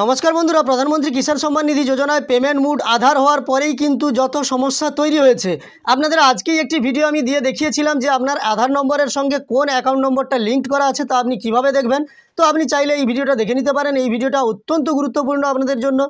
নমস্কার বন্ধুরা প্রধানমন্ত্রী কিষাণ সম্মান নিধি যোজনায় পেমেন্ট মুড আধার হওয়ার পরেই কিন্তু যত সমস্যা তৈরি হয়েছে আপনাদের আজকেই একটি ভিডিও আমি দিয়ে দেখিয়েছিলাম যে আপনার আধার নম্বরের সঙ্গে কোন অ্যাকাউন্ট নম্বরটা লিঙ্ক করা আছে তা আপনি কিভাবে দেখবেন তো আপনি চাইলে এই ভিডিওটা দেখে নিতে পারেন এই ভিডিওটা অত্যন্ত গুরুত্বপূর্ণ আপনাদের জন্য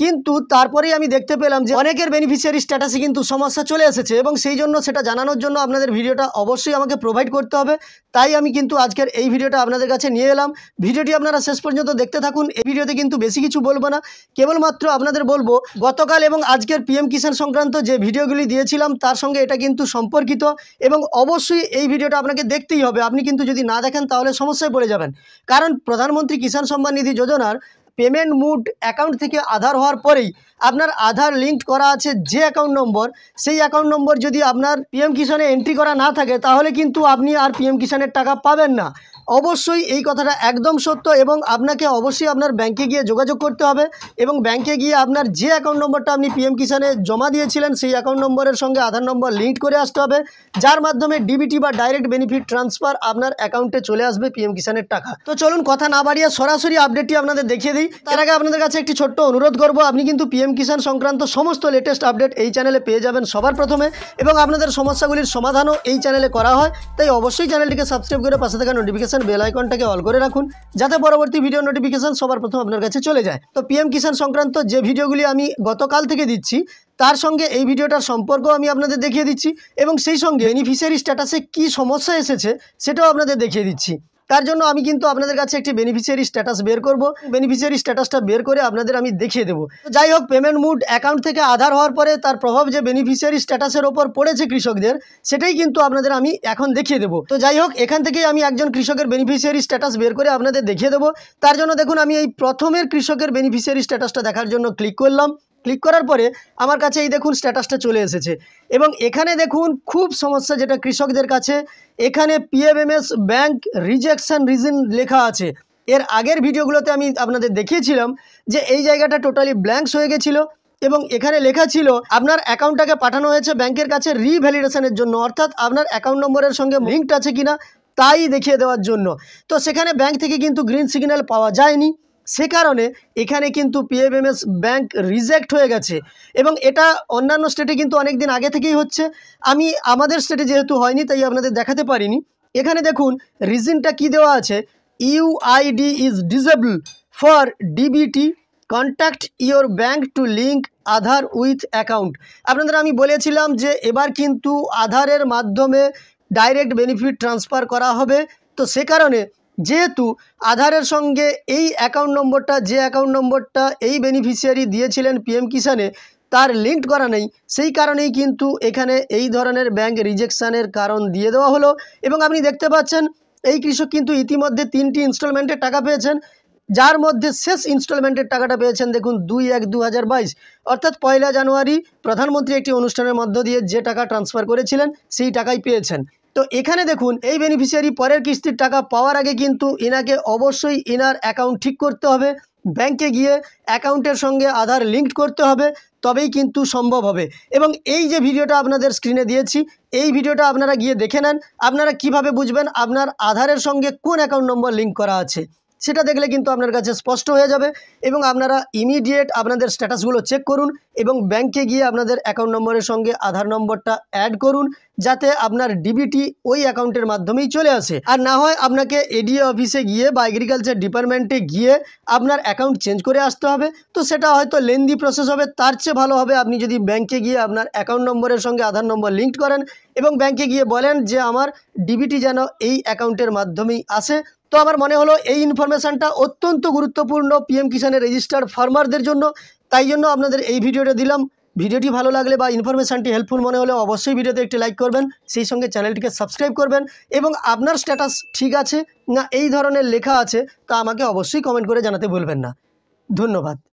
কিন্তু তারপরেই আমি দেখতে পেলাম যে অনেকের বেনিফিশিয়ারি স্ট্যাটাসে কিন্তু সমস্যা চলে এসেছে এবং সেই জন্য সেটা জানানোর জন্য আপনাদের ভিডিওটা অবশ্যই আমাকে প্রোভাইড করতে হবে তাই আমি কিন্তু আজকের এই ভিডিওটা আপনাদের কাছে নিয়ে এলাম ভিডিওটি আপনারা শেষ পর্যন্ত দেখতে থাকুন এই ভিডিওতে কিন্তু বেশি কিছু বলবো না কেবলমাত্র আপনাদের বলবো গতকাল এবং আজকের পিএম কিষাণ সংক্রান্ত যে ভিডিওগুলি দিয়েছিলাম তার সঙ্গে এটা কিন্তু সম্পর্কিত এবং অবশ্যই এই ভিডিওটা আপনাকে দেখতেই হবে আপনি কিন্তু যদি না দেখেন তাহলে সমস্যায় পড়ে যাবেন কারণ প্রধানমন্ত্রী কিষাণ সম্মান নিধি যোজনার পেমেন্ট মুড অ্যাকাউন্ট থেকে আধার হওয়ার পরেই আপনার আধার লিঙ্ক করা আছে যে অ্যাকাউন্ট নম্বর সেই অ্যাকাউন্ট নম্বর যদি আপনার পিএম কিষাণে এন্ট্রি করা না থাকে তাহলে কিন্তু আপনি আর পিএম কিষাণের টাকা পাবেন না অবশ্যই এই কথাটা একদম সত্য এবং আপনাকে অবশ্যই আপনার ব্যাংকে গিয়ে যোগাযোগ করতে হবে এবং ব্যাংকে গিয়ে আপনার যে অ্যাকাউন্ট নম্বরটা আপনি পিএম কিষানে জমা দিয়েছিলেন সেই অ্যাকাউন্ট নম্বরের সঙ্গে আধার নম্বর লিঙ্ক করে আসতে হবে যার মাধ্যমে ডিবিটি বা ডাইরেক্ট বেনিফিট ট্রান্সফার আপনার অ্যাকাউন্টে চলে আসবে পিএম কিষানের টাকা তো চলুন কথা না বাড়িয়ে সরাসরি আপডেটটি আপনাদের দেখিয়ে দিই তার আগে আপনাদের কাছে একটি ছোট্ট অনুরোধ করব আপনি কিন্তু পিএম কিষান সংক্রান্ত সমস্ত লেটেস্ট আপডেট এই চ্যানেলে পেয়ে যাবেন সবার প্রথমে এবং আপনাদের সমস্যাগুলির সমাধানও এই চ্যানেলে করা হয় তাই অবশ্যই চ্যানেলটিকে সাবস্ক্রাইব করে পাশে থাকা নোটিফিকেশন নোটিফিকেশান বেল আইকনটাকে অল করে রাখুন যাতে পরবর্তী ভিডিও নোটিফিকেশান সবার প্রথম আপনার কাছে চলে যায় তো পিএম কিষাণ সংক্রান্ত যে ভিডিওগুলি আমি গতকাল থেকে দিচ্ছি তার সঙ্গে এই ভিডিওটার সম্পর্ক আমি আপনাদের দেখিয়ে দিচ্ছি এবং সেই সঙ্গে বেনিফিশিয়ারি স্ট্যাটাসে কি সমস্যা এসেছে সেটাও আপনাদের দেখিয়ে দিচ্ছি তার জন্য আমি কিন্তু আপনাদের কাছে একটি বেনিফিশিয়ারি স্ট্যাটাস বের করব বেনিফিশিয়ারি স্ট্যাটাসটা বের করে আপনাদের আমি দেখিয়ে দেবো যাই হোক পেমেন্ট মুড অ্যাকাউন্ট থেকে আধার হওয়ার পরে তার প্রভাব যে বেনিফিশিয়ারি স্ট্যাটাসের ওপর পড়েছে কৃষকদের সেটাই কিন্তু আপনাদের আমি এখন দেখিয়ে দেবো তো যাই হোক এখান থেকেই আমি একজন কৃষকের বেনিফিশিয়ারি স্ট্যাটাস বের করে আপনাদের দেখিয়ে দেবো তার জন্য দেখুন আমি এই প্রথমের কৃষকের বেনিফিশিয়ারি স্ট্যাটাসটা দেখার জন্য ক্লিক করলাম ক্লিক করার পরে আমার কাছে এই দেখুন স্ট্যাটাসটা চলে এসেছে এবং এখানে দেখুন খুব সমস্যা যেটা কৃষকদের কাছে এখানে পিএমএমএস ব্যাংক রিজেকশান রিজন লেখা আছে এর আগের ভিডিওগুলোতে আমি আপনাদের দেখিয়েছিলাম যে এই জায়গাটা টোটালি ব্ল্যাঙ্কস হয়ে গেছিল এবং এখানে লেখা ছিল আপনার অ্যাকাউন্টটাকে পাঠানো হয়েছে ব্যাংকের কাছে রিভ্যালিডেশনের জন্য অর্থাৎ আপনার অ্যাকাউন্ট নম্বরের সঙ্গে লিঙ্কড আছে কিনা তাই দেখিয়ে দেওয়ার জন্য তো সেখানে ব্যাংক থেকে কিন্তু গ্রিন সিগন্যাল পাওয়া যায়নি সে কারণে এখানে কিন্তু পিএফএমএস ব্যাংক রিজেক্ট হয়ে গেছে এবং এটা অন্যান্য স্টেটে কিন্তু অনেক দিন আগে থেকেই হচ্ছে আমি আমাদের স্টেটে যেহেতু হয়নি তাই আপনাদের দেখাতে পারিনি এখানে দেখুন রিজনটা কি দেওয়া আছে UID is disable for DBT contact your bank to link Aadhaar with account আপনাদের আমি বলেছিলাম যে এবার কিন্তু আধারের মাধ্যমে ডাইরেক্ট বেনিফিট ট্রান্সফার করা হবে তো সে কারণে যেহেতু আধারের সঙ্গে এই অ্যাকাউন্ট নম্বরটা যে অ্যাকাউন্ট নম্বরটা এই বেনিফিশিয়ারি দিয়েছিলেন পিএম কিষানে তার লিঙ্ক করা নেই সেই কারণেই কিন্তু এখানে এই ধরনের ব্যাংক রিজেকশানের কারণ দিয়ে দেওয়া হলো এবং আপনি দেখতে পাচ্ছেন এই কৃষক কিন্তু ইতিমধ্যে তিনটি ইনস্টলমেন্টের টাকা পেয়েছেন যার মধ্যে শেষ ইনস্টলমেন্টের টাকাটা পেয়েছেন দেখুন দুই এক দু অর্থাৎ পয়লা জানুয়ারি প্রধানমন্ত্রী একটি অনুষ্ঠানের মধ্য দিয়ে যে টাকা ট্রান্সফার করেছিলেন সেই টাকাই পেয়েছেন তো এখানে দেখুন এই বেনিফিশিয়ারি পরের কিস্তির টাকা পাওয়ার আগে কিন্তু এনাকে অবশ্যই এনার অ্যাকাউন্ট ঠিক করতে হবে ব্যাংকে গিয়ে অ্যাকাউন্টের সঙ্গে আধার লিঙ্কড করতে হবে তবেই কিন্তু সম্ভব হবে এবং এই যে ভিডিওটা আপনাদের স্ক্রিনে দিয়েছি এই ভিডিওটা আপনারা গিয়ে দেখে নেন আপনারা কিভাবে বুঝবেন আপনার আধারের সঙ্গে কোন অ্যাকাউন্ট নম্বর লিঙ্ক করা আছে সেটা দেখলে কিন্তু আপনার কাছে স্পষ্ট হয়ে যাবে এবং আপনারা ইমিডিয়েট আপনাদের স্ট্যাটাসগুলো চেক করুন এবং ব্যাংকে গিয়ে আপনাদের অ্যাকাউন্ট নম্বরের সঙ্গে আধার নম্বরটা অ্যাড করুন যাতে আপনার ডিবিটি ওই অ্যাকাউন্টের মাধ্যমেই চলে আসে আর না হয় আপনাকে এডিএ অফিসে গিয়ে বা এগ্রিকালচার ডিপার্টমেন্টে গিয়ে আপনার অ্যাকাউন্ট চেঞ্জ করে আসতে হবে তো সেটা হয়তো লেন্দি প্রসেস হবে তার চেয়ে ভালো হবে আপনি যদি ব্যাংকে গিয়ে আপনার অ্যাকাউন্ট নম্বরের সঙ্গে আধার নম্বর লিঙ্ক করেন এবং ব্যাংকে গিয়ে বলেন যে আমার ডিবিটি যেন এই অ্যাকাউন্টের মাধ্যমেই আসে তো আমার মনে হলো এই ইনফরমেশানটা অত্যন্ত গুরুত্বপূর্ণ পিএম কিষানের রেজিস্টার্ড ফার্মারদের জন্য তাই জন্য আপনাদের এই ভিডিওটা দিলাম ভিডিওটি ভালো লাগলে বা ইনফরমেশানটি হেল্পফুল মনে হলে অবশ্যই ভিডিওতে একটি লাইক করবেন সেই সঙ্গে চ্যানেলটিকে সাবস্ক্রাইব করবেন এবং আপনার স্ট্যাটাস ঠিক আছে না এই ধরনের লেখা আছে তা আমাকে অবশ্যই কমেন্ট করে জানাতে ভুলবেন না ধন্যবাদ